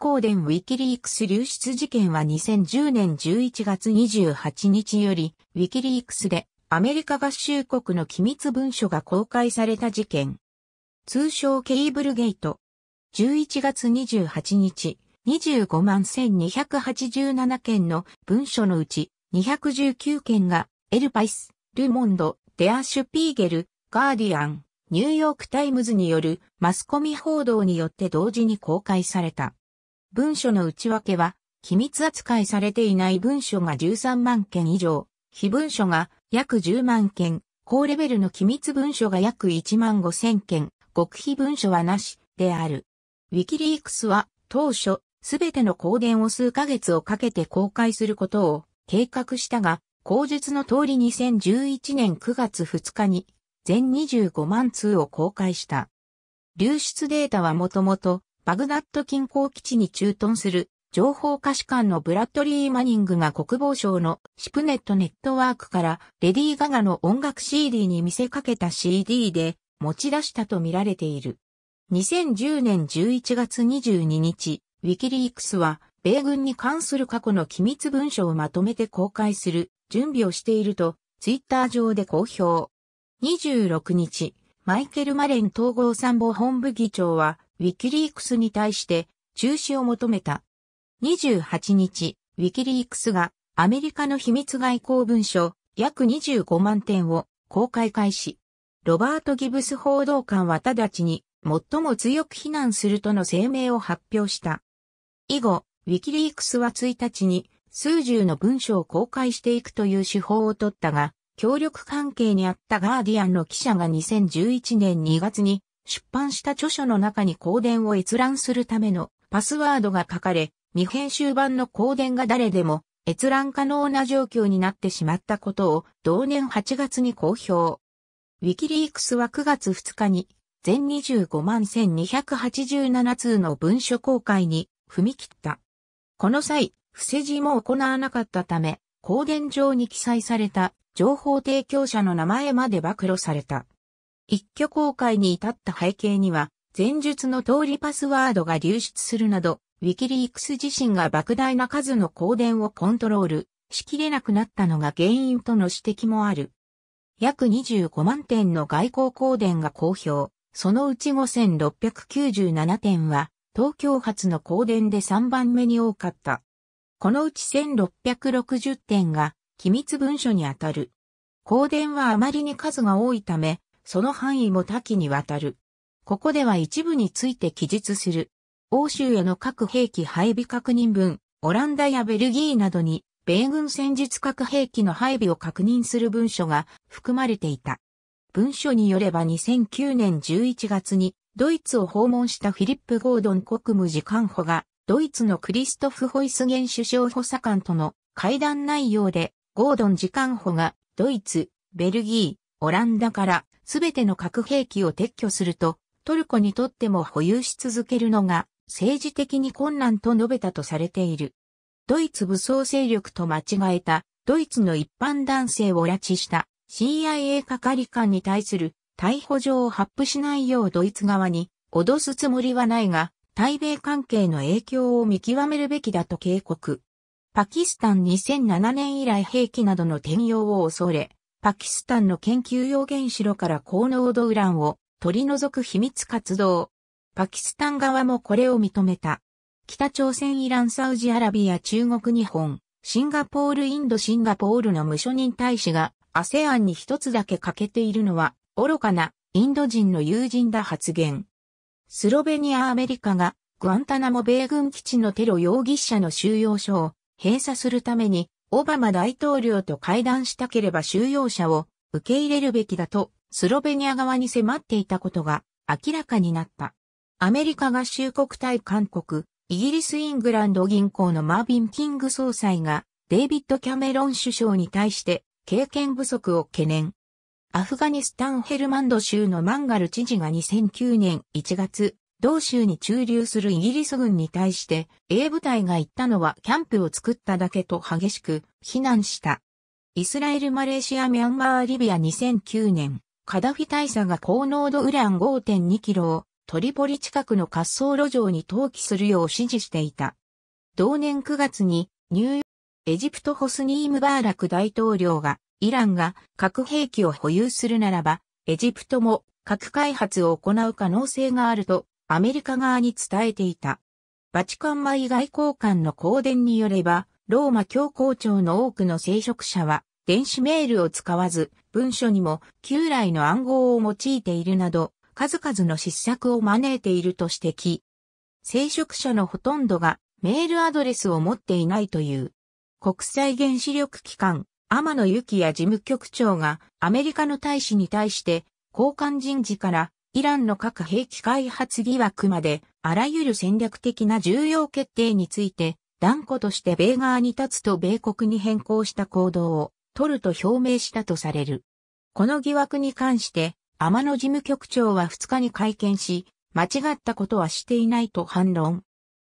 光電ウィキリークス流出事件は2010年11月28日より、ウィキリークスでアメリカ合衆国の機密文書が公開された事件。通称ケイブルゲート。11月28日、25万1287件の文書のうち、219件が、エルパイス、ルモンド、デア・シュピーゲル、ガーディアン、ニューヨークタイムズによるマスコミ報道によって同時に公開された。文書の内訳は、機密扱いされていない文書が13万件以上、非文書が約10万件、高レベルの機密文書が約1万5千件、極秘文書はなし、である。ウィキリークスは、当初、すべての公電を数ヶ月をかけて公開することを計画したが、口述の通り2011年9月2日に全25万通を公開した。流出データはもともとバグダッド近郊基地に駐屯する情報可視官のブラッドリー・マニングが国防省のシプネットネットワークからレディー・ガガの音楽 CD に見せかけた CD で持ち出したとみられている。2010年11月22日、ウィキリークスは米軍に関する過去の機密文書をまとめて公開する準備をしているとツイッター上で公表。26日、マイケル・マレン統合参謀本部議長はウィキリークスに対して中止を求めた。28日、ウィキリークスがアメリカの秘密外交文書約25万点を公開開始。ロバート・ギブス報道官は直ちに最も強く非難するとの声明を発表した。以後、ウィキリークスは1日に数十の文書を公開していくという手法をとったが、協力関係にあったガーディアンの記者が2011年2月に出版した著書の中に公伝を閲覧するためのパスワードが書かれ、未編集版の公伝が誰でも閲覧可能な状況になってしまったことを同年8月に公表。ウィキリークスは9月2日に全25万1287通の文書公開に踏み切った。この際、不せ字も行わなかったため、公伝上に記載された情報提供者の名前まで暴露された。一挙公開に至った背景には、前述の通りパスワードが流出するなど、ウィキリークス自身が莫大な数の公電をコントロールしきれなくなったのが原因との指摘もある。約25万点の外交公電が公表、そのうち5697点は東京発の公電で3番目に多かった。このうち1660点が機密文書にあたる。公電はあまりに数が多いため、その範囲も多岐にわたる。ここでは一部について記述する。欧州への核兵器配備確認文、オランダやベルギーなどに、米軍戦術核兵器の配備を確認する文書が含まれていた。文書によれば2009年11月に、ドイツを訪問したフィリップ・ゴードン国務次官補が、ドイツのクリストフ・ホイスゲン首相補佐官との会談内容で、ゴードン次官補が、ドイツ、ベルギー、オランダからすべての核兵器を撤去すると、トルコにとっても保有し続けるのが政治的に困難と述べたとされている。ドイツ武装勢力と間違えたドイツの一般男性を拉致した CIA 係官に対する逮捕状を発布しないようドイツ側に脅すつもりはないが、対米関係の影響を見極めるべきだと警告。パキスタン2007年以来兵器などの転用を恐れ、パキスタンの研究用原子炉から高濃度ウランを取り除く秘密活動。パキスタン側もこれを認めた。北朝鮮イランサウジアラビア中国日本、シンガポールインドシンガポールの無所人。大使がアセアンに一つだけ欠けているのは愚かなインド人の友人だ発言。スロベニアアメリカがグアンタナモ米軍基地のテロ容疑者の収容所を閉鎖するためにオバマ大統領と会談したければ収容者を受け入れるべきだとスロベニア側に迫っていたことが明らかになった。アメリカ合衆国対韓国、イギリスイングランド銀行のマービン・キング総裁がデイビッド・キャメロン首相に対して経験不足を懸念。アフガニスタン・ヘルマンド州のマンガル知事が2009年1月、同州に駐留するイギリス軍に対して、A 部隊が行ったのはキャンプを作っただけと激しく非難した。イスラエル・マレーシア・ミャンマー・リビア2009年、カダフィ大佐が高濃度ウラン5.2キロをトリポリ近くの滑走路上に投棄するよう指示していた。同年9月にニューエジプトホスニー・ムバーラク大統領がイランが核兵器を保有するならばエジプトも核開発を行う可能性があるとアメリカ側に伝えていた。バチカン米外交官の公伝によれば、ローマ教皇庁の多くの聖職者は、電子メールを使わず、文書にも旧来の暗号を用いているなど、数々の失策を招いていると指摘。聖職者のほとんどがメールアドレスを持っていないという。国際原子力機関、天野幸也事務局長がアメリカの大使に対して、交換人事からイランの核兵器開発疑惑まで、あらゆる戦略的な重要決定について、断固として米側に立つと米国に変更した行動を取ると表明したとされる。この疑惑に関して、天野事務局長は2日に会見し、間違ったことはしていないと反論。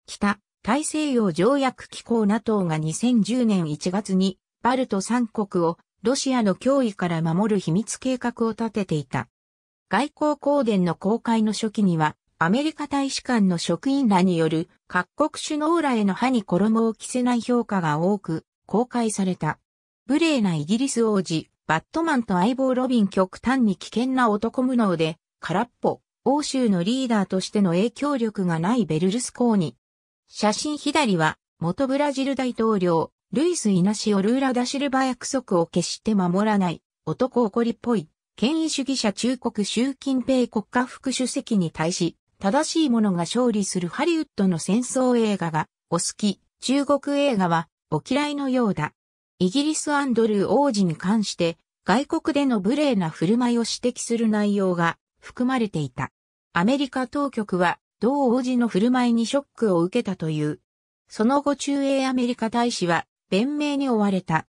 北、大西洋条約機構 NATO が2010年1月に、バルト3国をロシアの脅威から守る秘密計画を立てていた。外交公伝の公開の初期には、アメリカ大使館の職員らによる各国首脳らへの歯に衣を着せない評価が多く公開された。無礼なイギリス王子、バットマンと相棒ロビン極端に危険な男無能で、空っぽ、欧州のリーダーとしての影響力がないベルルスコーニ。写真左は、元ブラジル大統領、ルイス・イナシオ・ルーラ・ダシルバ約束を決して守らない、男怒りっぽい。権威主義者中国習近平国家副主席に対し、正しいものが勝利するハリウッドの戦争映画がお好き、中国映画はお嫌いのようだ。イギリスアンドルー王子に関して外国での無礼な振る舞いを指摘する内容が含まれていた。アメリカ当局は同王子の振る舞いにショックを受けたという。その後中英アメリカ大使は弁明に追われた。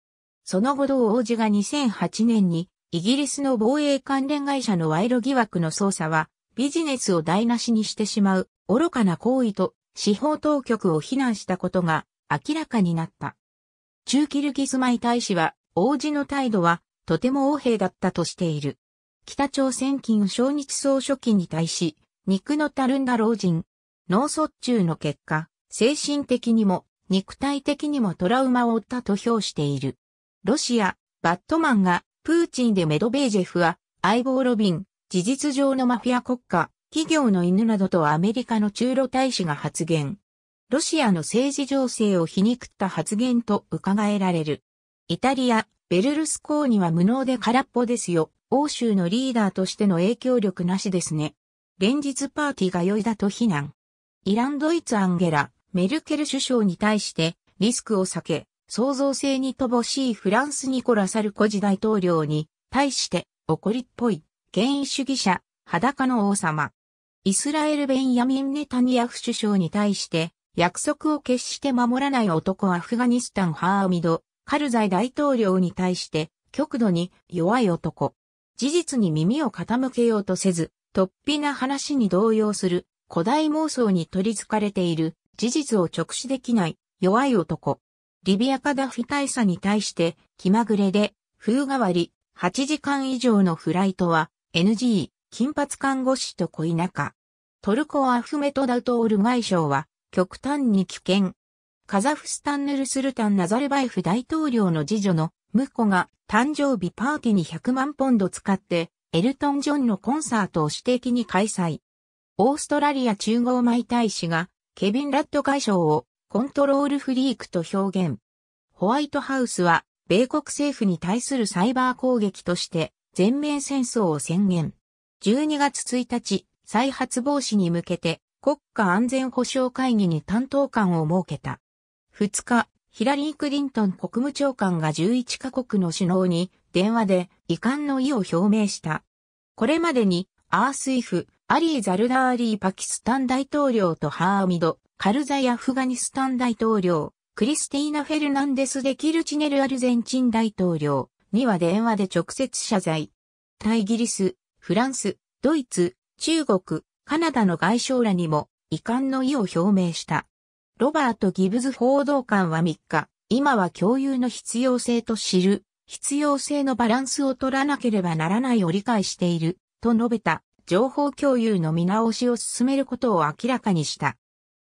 その後同王子が2008年にイギリスの防衛関連会社の賄賂疑惑の捜査は、ビジネスを台無しにしてしまう、愚かな行為と、司法当局を非難したことが、明らかになった。中キルギスマイ大使は、王子の態度は、とても横兵だったとしている。北朝鮮金小日総書記に対し、肉のたるんだ老人、脳卒中の結果、精神的にも、肉体的にもトラウマを負ったと評している。ロシア、バットマンがプーチンでメドベージェフは、相棒ロビン、事実上のマフィア国家、企業の犬などとアメリカの中路大使が発言。ロシアの政治情勢を皮肉った発言と伺えられる。イタリア、ベルルスコーニは無能で空っぽですよ。欧州のリーダーとしての影響力なしですね。連日パーティーが良いだと非難。イランドイツアンゲラ、メルケル首相に対してリスクを避け、創造性に乏しいフランスニコラ・サルコジ大統領に対して怒りっぽい権威主義者裸の王様。イスラエルベンヤミン・ネタニヤフ首相に対して約束を決して守らない男アフガニスタンハーミド・カルザイ大統領に対して極度に弱い男。事実に耳を傾けようとせず、突飛な話に動揺する古代妄想に取り憑かれている事実を直視できない弱い男。リビアカダフィ大佐に対して気まぐれで風変わり8時間以上のフライトは NG 金髪看護師と恋仲。トルコアフメトダウトール外相は極端に危険。カザフスタンヌルスルタン・ナザルバエフ大統領の次女のムコが誕生日パーティーに100万ポンド使ってエルトン・ジョンのコンサートを指摘に開催。オーストラリア中央米大使がケビン・ラッド外相をコントロールフリークと表現。ホワイトハウスは、米国政府に対するサイバー攻撃として、全面戦争を宣言。12月1日、再発防止に向けて、国家安全保障会議に担当官を設けた。2日、ヒラリー・クリントン国務長官が11カ国の首脳に電話で遺憾の意を表明した。これまでにアースイフ、アリー・ザルダーリー・パキスタン大統領とハーミド、カルザイアフガニスタン大統領、クリスティーナ・フェルナンデス・デ・キルチネル・アルゼンチン大統領には電話で直接謝罪。タイギリス、フランス、ドイツ、中国、カナダの外相らにも遺憾の意を表明した。ロバート・ギブズ報道官は3日、今は共有の必要性と知る、必要性のバランスを取らなければならないを理解している、と述べた、情報共有の見直しを進めることを明らかにした。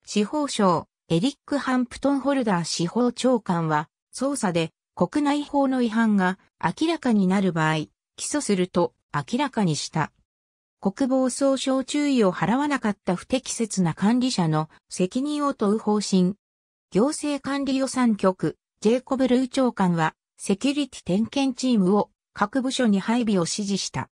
司法省、エリック・ハンプトンホルダー司法長官は、捜査で国内法の違反が明らかになる場合、起訴すると明らかにした。国防総省注意を払わなかった不適切な管理者の責任を問う方針。行政管理予算局、ジェイコブ・ルー長官は、セキュリティ点検チームを各部署に配備を指示した。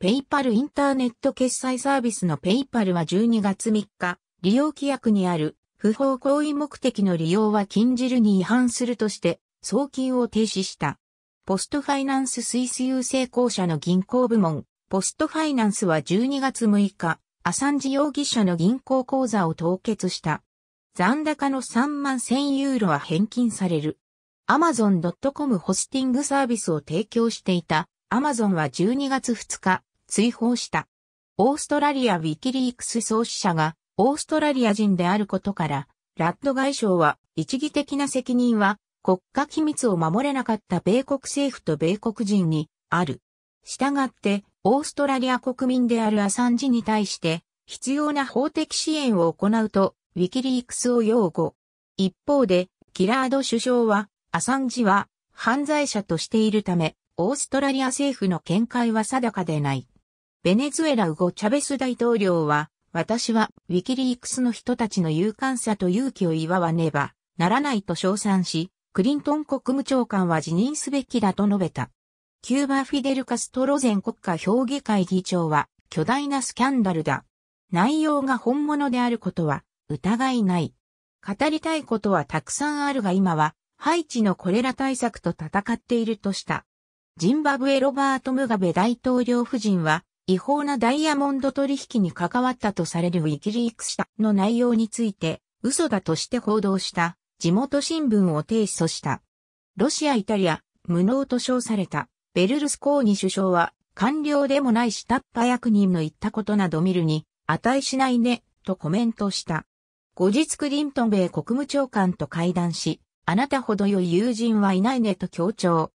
ペイパルインターネット決済サービスのペイパルは12月3日、利用規約にある不法行為目的の利用は禁じるに違反するとして送金を停止した。ポストファイナンススイス郵政公社の銀行部門、ポストファイナンスは12月6日、アサンジ容疑者の銀行口座を凍結した。残高の3万1000ユーロは返金される。Amazon.com ホスティングサービスを提供していた Amazon は12月2日、追放した。オーストラリアウィキリークス創始者がオーストラリア人であることから、ラッド外相は、一義的な責任は、国家機密を守れなかった米国政府と米国人に、ある。したがって、オーストラリア国民であるアサンジに対して、必要な法的支援を行うと、ウィキリークスを擁護。一方で、ギラード首相は、アサンジは、犯罪者としているため、オーストラリア政府の見解は定かでない。ベネズエラウゴ・チャベス大統領は、私はウィキリークスの人たちの勇敢さと勇気を祝わねばならないと称賛し、クリントン国務長官は辞任すべきだと述べた。キューバ・フィデル・カストロ前国家評議会議長は巨大なスキャンダルだ。内容が本物であることは疑いない。語りたいことはたくさんあるが今はハイチのコレラ対策と戦っているとした。ジンバブエロバート・ムガベ大統領夫人は違法なダイヤモンド取引に関わったとされるウィキリーク社の内容について、嘘だとして報道した地元新聞を提訴した。ロシア・イタリア、無能と称されたベルルスコーニ首相は、官僚でもない下っ端役人の言ったことなど見るに、値しないね、とコメントした。後日クリントン米国務長官と会談し、あなたほど良い友人はいないねと強調。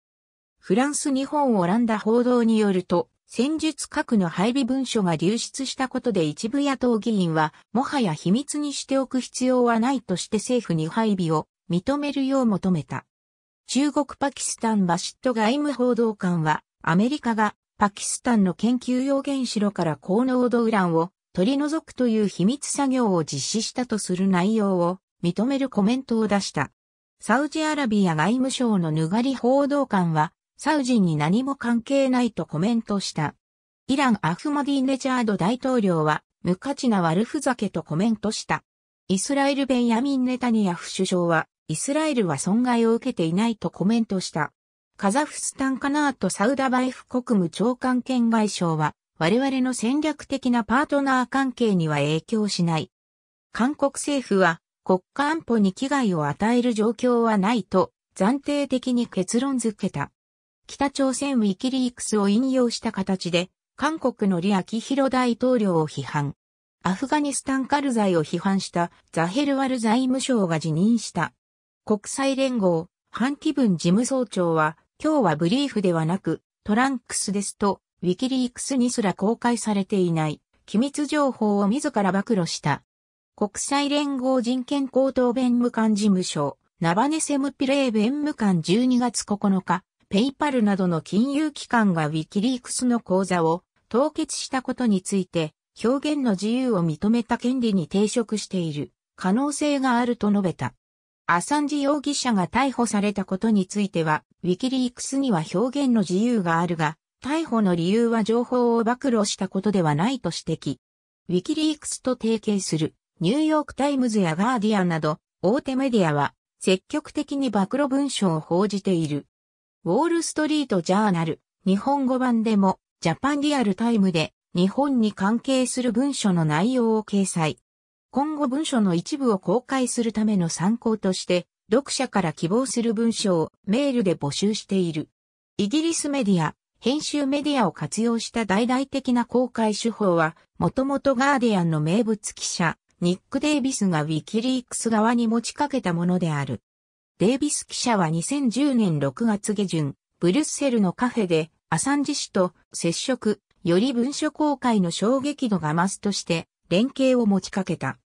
フランス、日本、オランダ報道によると、戦術核の配備文書が流出したことで一部野党議員は、もはや秘密にしておく必要はないとして政府に配備を認めるよう求めた。中国パキスタンバシット外務報道官は、アメリカがパキスタンの研究用原子炉から高濃度ウランを取り除くという秘密作業を実施したとする内容を認めるコメントを出した。サウジアラビア外務省のヌガリ報道官は、サウジに何も関係ないとコメントした。イランアフマディネジャード大統領は無価値な悪ふざけとコメントした。イスラエルベンヤミン・ネタニヤフ首相はイスラエルは損害を受けていないとコメントした。カザフスタンカナート・サウダバエフ国務長官兼外相は我々の戦略的なパートナー関係には影響しない。韓国政府は国家安保に危害を与える状況はないと暫定的に結論付けた。北朝鮮ウィキリークスを引用した形で、韓国のリアキヒロ大統領を批判。アフガニスタンカルザイを批判したザヘルワル財務省が辞任した。国際連合、ハン・ティブン事務総長は、今日はブリーフではなく、トランクスですと、ウィキリークスにすら公開されていない、機密情報を自ら暴露した。国際連合人権高等弁務官事務所、ナバネセムピレー弁務官12月9日、ペイパルなどの金融機関がウィキリークスの口座を凍結したことについて、表現の自由を認めた権利に抵触している可能性があると述べた。アサンジ容疑者が逮捕されたことについては、ウィキリークスには表現の自由があるが、逮捕の理由は情報を暴露したことではないと指摘。ウィキリークスと提携するニューヨークタイムズやガーディアンなど大手メディアは積極的に暴露文書を報じている。ウォールストリートジャーナル、日本語版でも、ジャパンリアルタイムで、日本に関係する文書の内容を掲載。今後文書の一部を公開するための参考として、読者から希望する文書をメールで募集している。イギリスメディア、編集メディアを活用した大々的な公開手法は、もともとガーディアンの名物記者、ニック・デイビスがウィキリークス側に持ちかけたものである。デイビス記者は2010年6月下旬、ブリュッセルのカフェで、アサンジ氏と接触、より文書公開の衝撃度が増すとして、連携を持ちかけた。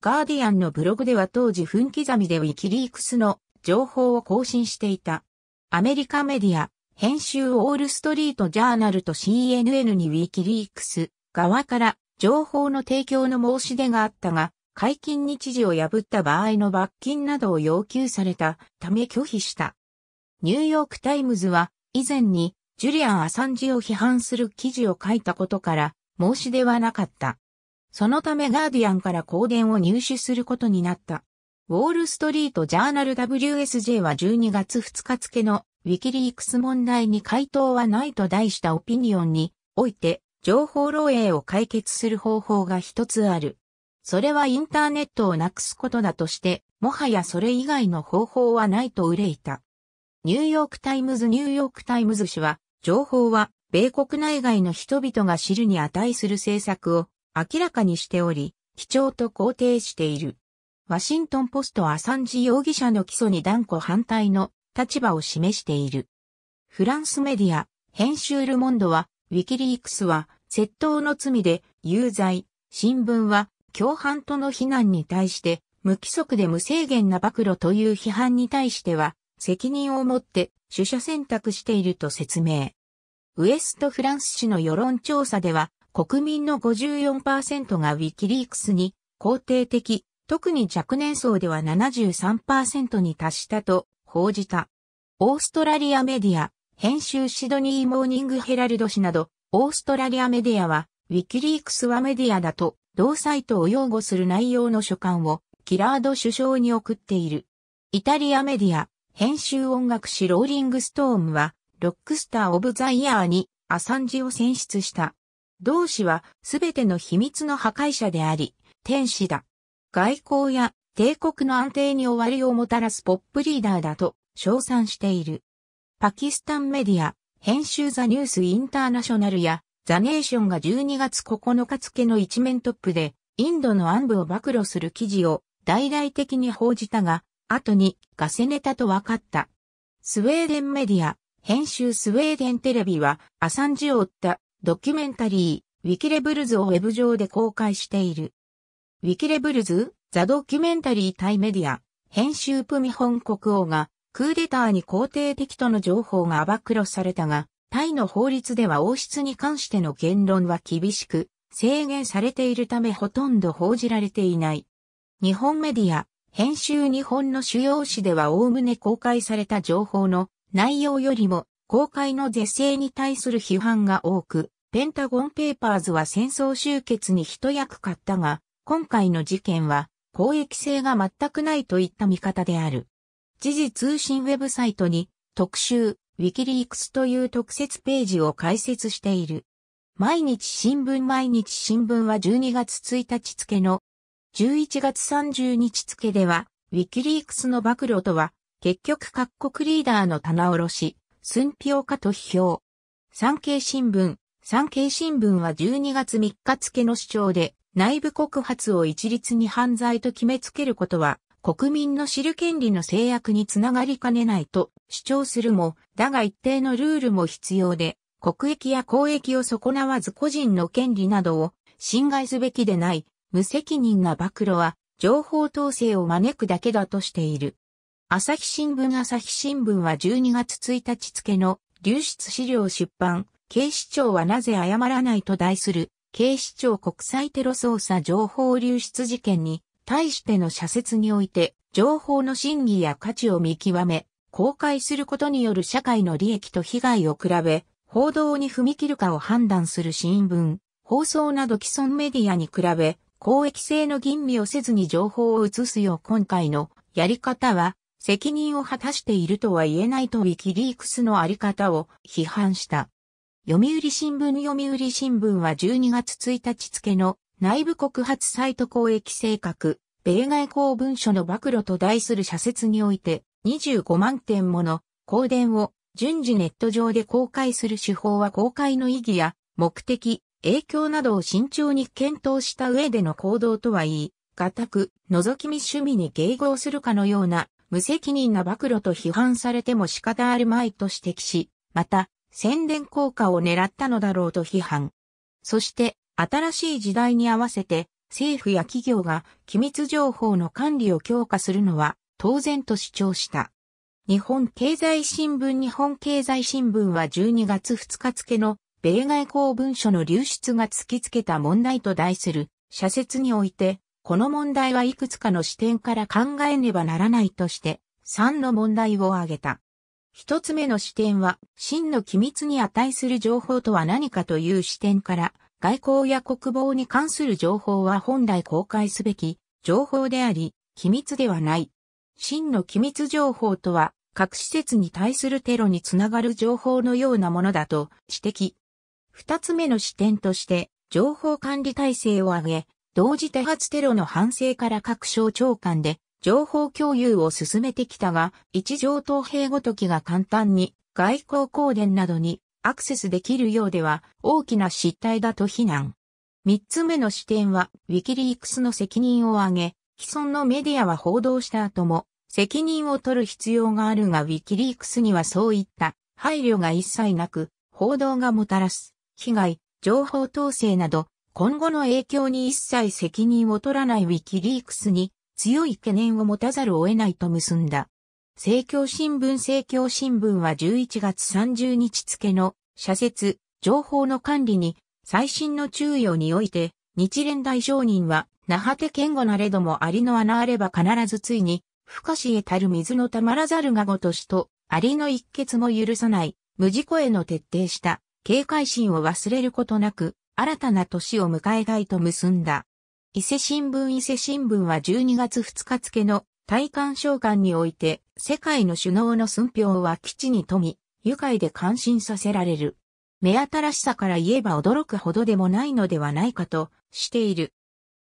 ガーディアンのブログでは当時分刻みでウィキリークスの情報を更新していた。アメリカメディア、編集オールストリートジャーナルと CNN にウィキリークス側から情報の提供の申し出があったが、解禁日時を破った場合の罰金などを要求されたため拒否した。ニューヨークタイムズは以前にジュリアン・アサンジを批判する記事を書いたことから申し出はなかった。そのためガーディアンから公電を入手することになった。ウォール・ストリート・ジャーナル WSJ は12月2日付のウィキリークス問題に回答はないと題したオピニオンにおいて情報漏洩を解決する方法が一つある。それはインターネットをなくすことだとして、もはやそれ以外の方法はないと憂いた。ニューヨークタイムズニューヨークタイムズ氏は、情報は米国内外の人々が知るに値する政策を明らかにしており、貴重と肯定している。ワシントンポストはアサンジ容疑者の起訴に断固反対の立場を示している。フランスメディア、編集ルモンドは、ウィキリークスは、窃盗の罪で有罪、新聞は共犯との非難に対して、無規則で無制限な暴露という批判に対しては、責任を持って取捨選択していると説明。ウエストフランス市の世論調査では、国民の54%がウィキリークスに肯定的、特に若年層では73%に達したと報じた。オーストラリアメディア、編集シドニーモーニングヘラルド氏など、オーストラリアメディアは、ウィキリークスはメディアだと同サイトを擁護する内容の書簡をキラード首相に送っている。イタリアメディア、編集音楽誌ローリングストームは、ロックスター・オブ・ザ・イヤーにアサンジを選出した。同氏はすべての秘密の破壊者であり、天使だ。外交や帝国の安定に終わりをもたらすポップリーダーだと称賛している。パキスタンメディア、編集ザ・ニュース・インターナショナルやザネーションが12月9日付の一面トップで、インドの暗部を暴露する記事を大々的に報じたが、後にガセネタと分かった。スウェーデンメディア、編集スウェーデンテレビは、アサンジを追ったドキュメンタリー、ウィキレブルズをウェブ上で公開している。ウィキレブルズ、ザドキュメンタリー対メディア、編集プミホン国王が、クーデターに肯定的との情報が暴露されたが、タイの法律では王室に関しての言論は厳しく、制限されているためほとんど報じられていない。日本メディア、編集日本の主要紙ではおおむね公開された情報の内容よりも公開の是正に対する批判が多く、ペンタゴンペーパーズは戦争終結に一役買ったが、今回の事件は公益性が全くないといった見方である。時事通信ウェブサイトに特集、ウィキリークスという特設ページを開設している。毎日新聞毎日新聞は12月1日付の11月30日付では、ウィキリークスの暴露とは、結局各国リーダーの棚卸し、寸評価と批評。産経新聞、産経新聞は12月3日付の主張で、内部告発を一律に犯罪と決めつけることは、国民の知る権利の制約につながりかねないと主張するも、だが一定のルールも必要で、国益や公益を損なわず個人の権利などを侵害すべきでない、無責任な暴露は、情報統制を招くだけだとしている。朝日新聞朝日新聞は12月1日付の流出資料出版、警視庁はなぜ謝らないと題する、警視庁国際テロ捜査情報流出事件に対しての社説において、情報の真偽や価値を見極め、公開することによる社会の利益と被害を比べ、報道に踏み切るかを判断する新聞、放送など既存メディアに比べ、公益性の吟味をせずに情報を移すよう今回のやり方は、責任を果たしているとは言えないとウィキリークスのあり方を批判した。読売新聞読売新聞は12月1日付の内部告発サイト公益性格、米外公文書の暴露と題する社説において、25万点もの公電を順次ネット上で公開する手法は公開の意義や目的、影響などを慎重に検討した上での行動とは言い、固く、覗き見趣味に迎合するかのような、無責任な暴露と批判されても仕方あるまいと指摘し、また、宣伝効果を狙ったのだろうと批判。そして、新しい時代に合わせて政府や企業が機密情報の管理を強化するのは当然と主張した。日本経済新聞日本経済新聞は12月2日付の米外交文書の流出が突きつけた問題と題する社説において、この問題はいくつかの視点から考えねばならないとして、3の問題を挙げた。一つ目の視点は、真の機密に値する情報とは何かという視点から、外交や国防に関する情報は本来公開すべき情報であり、機密ではない。真の機密情報とは、各施設に対するテロにつながる情報のようなものだと指摘。二つ目の視点として、情報管理体制を挙げ、同時多発テロの反省から各省長官で情報共有を進めてきたが、一条東兵ごときが簡単に外交公伝などにアクセスできるようでは大きな失態だと非難。三つ目の視点は、ウィキリークスの責任を挙げ、既存のメディアは報道した後も、責任を取る必要があるが、ウィキリークスにはそういった配慮が一切なく、報道がもたらす、被害、情報統制など、今後の影響に一切責任を取らないウィキリークスに強い懸念を持たざるを得ないと結んだ。政教新聞政教新聞は11月30日付の社説、情報の管理に最新の注意をにおいて、日蓮大上人は、那覇手堅固なれどもありの穴あれば必ずついに、深しへたる水のたまらざるがごとしと、ありの一血も許さない、無事故への徹底した、警戒心を忘れることなく、新たな年を迎えたいと結んだ。伊勢新聞伊勢新聞は12月2日付の体感召喚において、世界の首脳の寸評は基地に富み、愉快で感心させられる。目新しさから言えば驚くほどでもないのではないかとしている。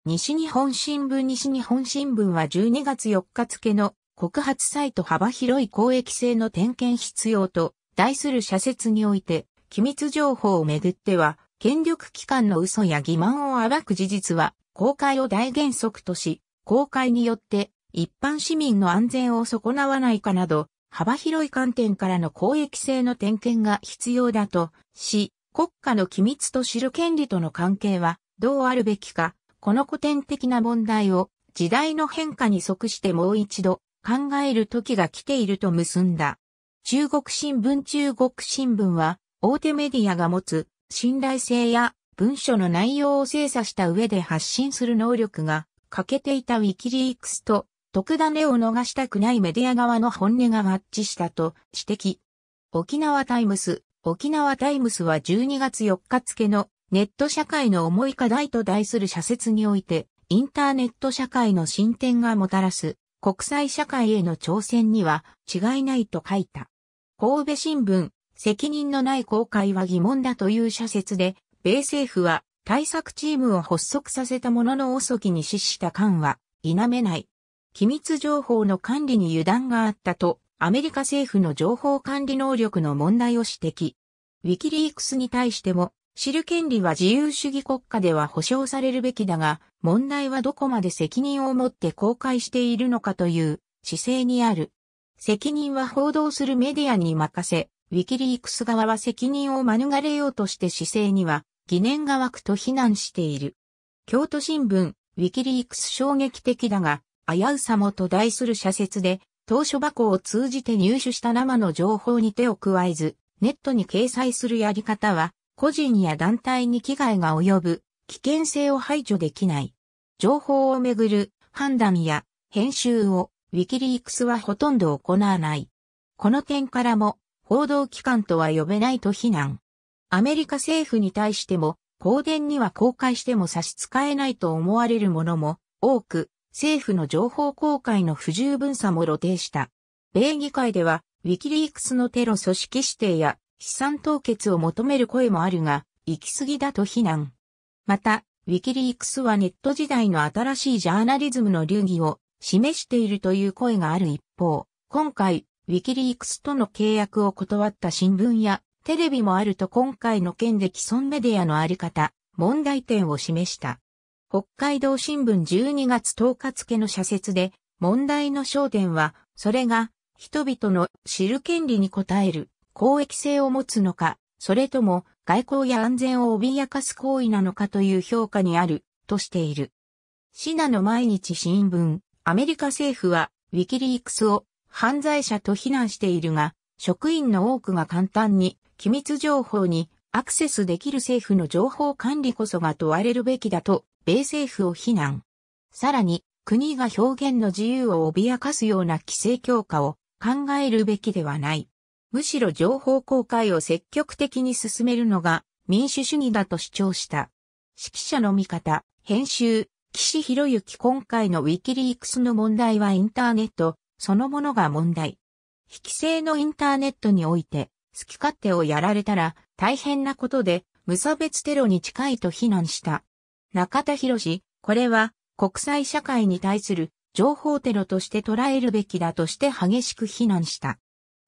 西日本新聞西日本新聞は12月4日付の告発サイト幅広い公益性の点検必要と題する社説において、機密情報をめぐっては、権力機関の嘘や欺瞞を暴く事実は、公開を大原則とし、公開によって一般市民の安全を損なわないかなど、幅広い観点からの公益性の点検が必要だとし、国家の機密と知る権利との関係はどうあるべきか、この古典的な問題を時代の変化に即してもう一度考える時が来ていると結んだ。中国新聞中国新聞は大手メディアが持つ信頼性や文書の内容を精査した上で発信する能力が欠けていたウィキリークスと特ダネを逃したくないメディア側の本音が合致したと指摘。沖縄タイムス、沖縄タイムスは12月4日付のネット社会の重い課題と題する社説において、インターネット社会の進展がもたらす国際社会への挑戦には違いないと書いた。神戸新聞、責任のない公開は疑問だという社説で、米政府は対策チームを発足させたものの遅きに死した感は否めない。機密情報の管理に油断があったと、アメリカ政府の情報管理能力の問題を指摘。ウィキリークスに対しても、知る権利は自由主義国家では保障されるべきだが、問題はどこまで責任を持って公開しているのかという姿勢にある。責任は報道するメディアに任せ、ウィキリークス側は責任を免れようとして姿勢には疑念が湧くと非難している。京都新聞、ウィキリークス衝撃的だが、危うさもと題する社説で、当初箱を通じて入手した生の情報に手を加えず、ネットに掲載するやり方は、個人や団体に危害が及ぶ、危険性を排除できない。情報をめぐる判断や編集を、ウィキリークスはほとんど行わない。この点からも、報道機関とは呼べないと非難。アメリカ政府に対しても、公電には公開しても差し支えないと思われるものも多く政府の情報公開の不十分さも露呈した。米議会では、ウィキリークスのテロ組織指定や資産凍結を求める声もあるが、行き過ぎだと非難。また、ウィキリークスはネット時代の新しいジャーナリズムの流儀を示しているという声がある一方、今回、ウィキリークスとの契約を断った新聞やテレビもあると今回の件で既存メディアのあり方、問題点を示した。北海道新聞12月10日付の社説で、問題の焦点は、それが、人々の知る権利に応える、公益性を持つのか、それとも、外交や安全を脅かす行為なのかという評価にある、としている。シナの毎日新聞、アメリカ政府は、ウィキリークスを犯罪者と非難しているが、職員の多くが簡単に機密情報にアクセスできる政府の情報管理こそが問われるべきだと米政府を非難。さらに、国が表現の自由を脅かすような規制強化を考えるべきではない。むしろ情報公開を積極的に進めるのが民主主義だと主張した。指揮者の見方、編集、岸博之今回のウィキリークスの問題はインターネット、そのものが問題。非規制のインターネットにおいて、好き勝手をやられたら大変なことで無差別テロに近いと非難した。中田博士、これは国際社会に対する情報テロとして捉えるべきだとして激しく非難した。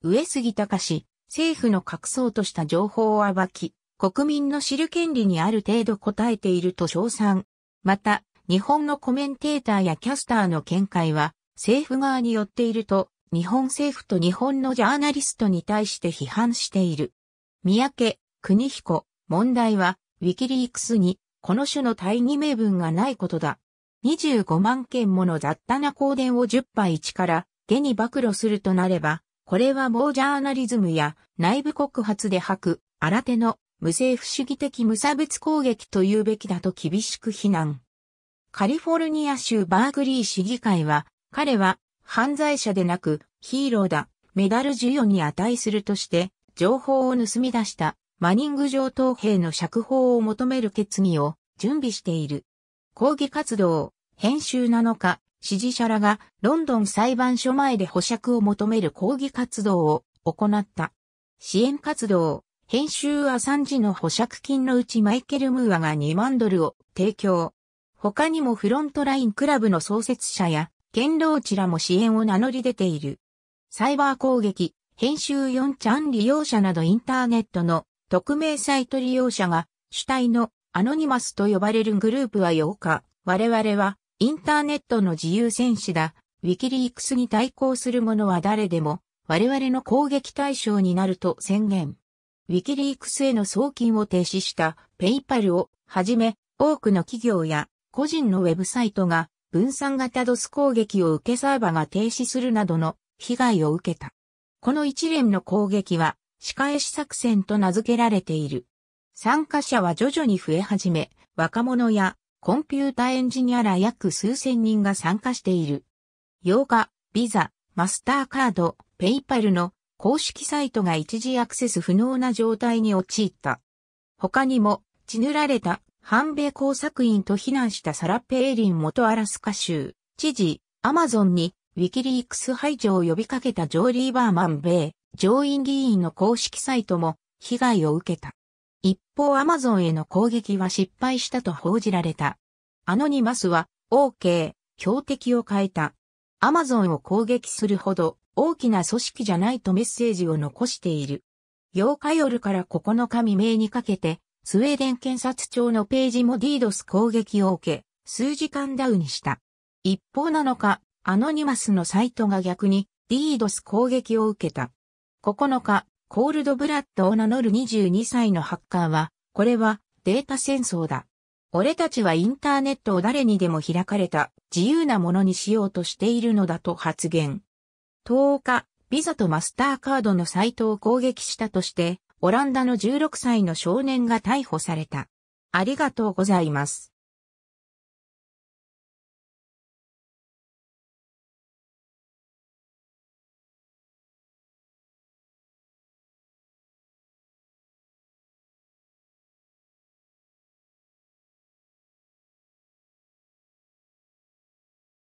上杉隆、政府の隠そうとした情報を暴き、国民の知る権利にある程度応えていると称賛。また、日本のコメンテーターやキャスターの見解は、政府側によっていると、日本政府と日本のジャーナリストに対して批判している。三宅、国彦、問題は、ウィキリークスにこの種の大義名分がないことだ。25万件もの雑多な香典を10杯1から下に暴露するとなれば、これは某ジャーナリズムや内部告発で吐く、新手の無政府主義的無差別攻撃というべきだと厳しく非難。カリフォルニア州バーグリー市議会は、彼は犯罪者でなくヒーローだ、メダル授与に値するとして、情報を盗み出したマニング上等兵の釈放を求める決議を準備している。抗議活動、編集7日、支持者らがロンドン裁判所前で保釈を求める抗議活動を行った。支援活動、編集は3時の保釈金のうちマイケル・ムーアが2万ドルを提供。他にもフロントラインクラブの創設者や、元老地らも支援を名乗り出ている。サイバー攻撃、編集4チャン利用者などインターネットの匿名サイト利用者が主体のアノニマスと呼ばれるグループは8日、我々はインターネットの自由戦士だ。ウィキリークスに対抗する者は誰でも我々の攻撃対象になると宣言。ウィキリークスへの送金を停止したペイパルをはじめ多くの企業や個人のウェブサイトが分散型ドス攻撃を受けサーバーが停止するなどの被害を受けた。この一連の攻撃は仕返し作戦と名付けられている。参加者は徐々に増え始め、若者やコンピュータエンジニアら約数千人が参加している。8日、ビザ、マスターカード、ペイパルの公式サイトが一時アクセス不能な状態に陥った。他にも、血塗られた反米工作員と非難したサラ・ペーリン元アラスカ州、知事、アマゾンにウィキリークス排除を呼びかけたジョーリー・バーマン米上院議員の公式サイトも被害を受けた。一方アマゾンへの攻撃は失敗したと報じられた。アノニマスは OK、標的を変えた。アマゾンを攻撃するほど大きな組織じゃないとメッセージを残している。8日夜から9日未明にかけて、スウェーデン検察庁のページもディードス攻撃を受け、数時間ダウンした。一方なのか、アノニマスのサイトが逆にディードス攻撃を受けた。9日、コールドブラッドを名乗る22歳のハッカーは、これはデータ戦争だ。俺たちはインターネットを誰にでも開かれた自由なものにしようとしているのだと発言。10日、ビザとマスターカードのサイトを攻撃したとして、オランダの16歳の少年が逮捕された。ありがとうございます。